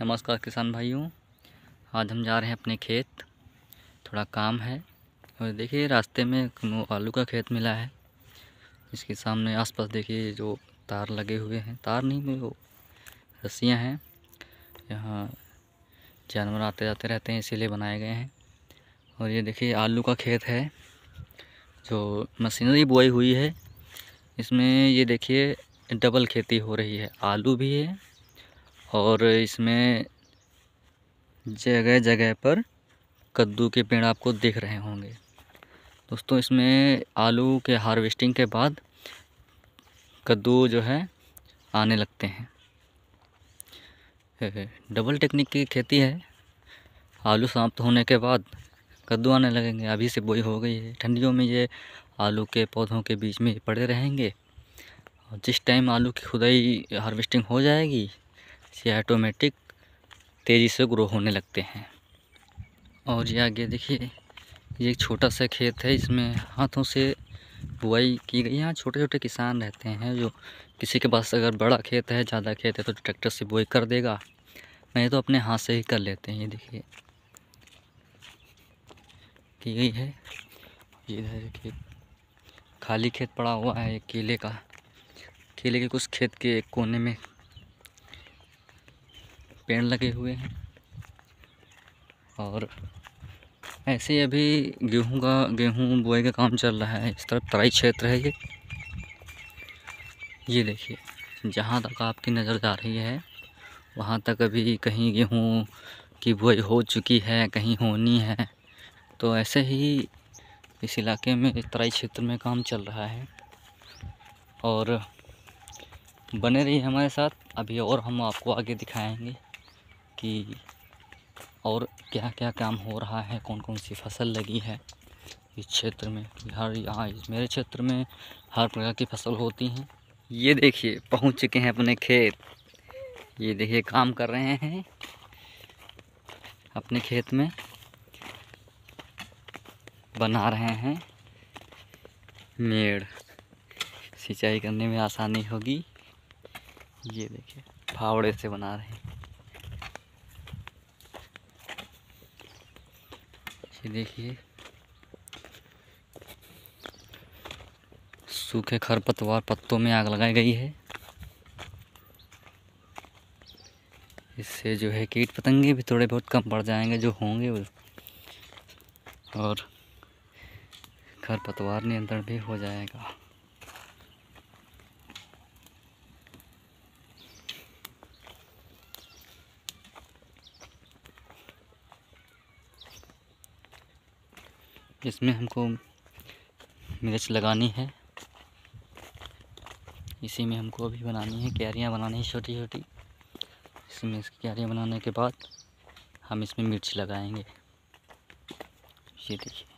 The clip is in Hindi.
नमस्कार किसान भाइयों आज हम जा रहे हैं अपने खेत थोड़ा काम है और देखिए रास्ते में आलू का खेत मिला है इसके सामने आसपास देखिए जो तार लगे हुए हैं तार नहीं वो रस्सियाँ हैं यहाँ जानवर आते जाते रहते हैं इसीलिए बनाए गए हैं और ये देखिए आलू का खेत है जो मशीनरी बुआई हुई है इसमें ये देखिए डबल खेती हो रही है आलू भी है और इसमें जगह जगह पर कद्दू के पेड़ आपको दिख रहे होंगे दोस्तों इसमें आलू के हार्वेस्टिंग के बाद कद्दू जो है आने लगते हैं डबल टेक्निक की खेती है आलू समाप्त होने के बाद कद्दू आने लगेंगे अभी से बोई हो गई है ठंडियों में ये आलू के पौधों के बीच में पड़े रहेंगे और जिस टाइम आलू की खुदाई हार्वेस्टिंग हो जाएगी से ऑटोमेटिक तेज़ी से ग्रो होने लगते हैं और ये आगे देखिए ये एक छोटा सा खेत है इसमें हाथों से बुआई की गई यहाँ छोटे छोटे किसान रहते हैं जो किसी के पास अगर बड़ा खेत है ज़्यादा खेत है तो ट्रैक्टर से बुआई कर देगा नहीं तो अपने हाथ से ही कर लेते हैं ये देखिए की गई है इधर खेत खाली खेत पड़ा हुआ है केले का केले के कुछ खेत के कोने में पेड़ लगे हुए हैं और ऐसे ही अभी गेहूं का गेहूं बोए का काम चल रहा है इस तरफ तराई क्षेत्र है ये ये देखिए जहाँ तक आपकी नज़र जा रही है वहाँ तक अभी कहीं गेहूं की बुआई हो चुकी है कहीं होनी है तो ऐसे ही इस इलाके में इस तराई क्षेत्र में काम चल रहा है और बने रहिए हमारे साथ अभी और हम आपको आगे दिखाएंगे कि और क्या क्या काम हो रहा है कौन कौन सी फसल लगी है इस क्षेत्र में हर यहाँ मेरे क्षेत्र में हर प्रकार की फसल होती हैं ये देखिए पहुँच चुके हैं अपने खेत ये देखिए काम कर रहे हैं अपने खेत में बना रहे हैं मेड़ सिंचाई करने में आसानी होगी ये देखिए फावड़े से बना रहे हैं ये देखिए सूखे खरपतवार पत्तों में आग लगाई गई है इससे जो है कीट पतंगे भी थोड़े बहुत कम पड़ जाएंगे जो होंगे वो और खरपतवार नियंत्रण भी हो जाएगा इसमें हमको मिर्च लगानी है इसी में हमको अभी बनानी है क्यारियाँ बनानी है छोटी छोटी इसमें इसकी क्यारियाँ बनाने के बाद हम इसमें मिर्च लगाएंगे ये देखिए